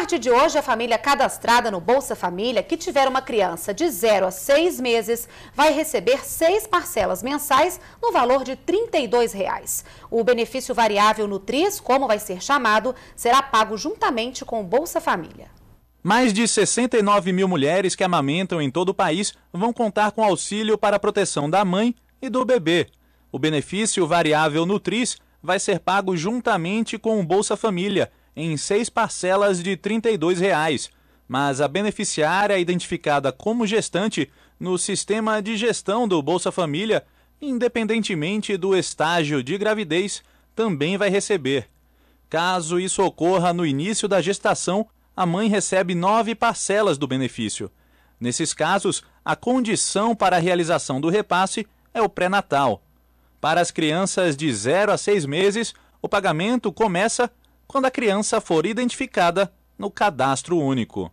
partir de hoje, a família cadastrada no Bolsa Família que tiver uma criança de 0 a 6 meses vai receber seis parcelas mensais no valor de R$ 32. Reais. O benefício variável Nutris, como vai ser chamado, será pago juntamente com o Bolsa Família. Mais de 69 mil mulheres que amamentam em todo o país vão contar com auxílio para a proteção da mãe e do bebê. O benefício variável Nutris vai ser pago juntamente com o Bolsa Família em seis parcelas de R$ 32, reais, mas a beneficiária identificada como gestante no sistema de gestão do Bolsa Família, independentemente do estágio de gravidez, também vai receber. Caso isso ocorra no início da gestação, a mãe recebe nove parcelas do benefício. Nesses casos, a condição para a realização do repasse é o pré-natal. Para as crianças de 0 a 6 meses, o pagamento começa quando a criança for identificada no cadastro único.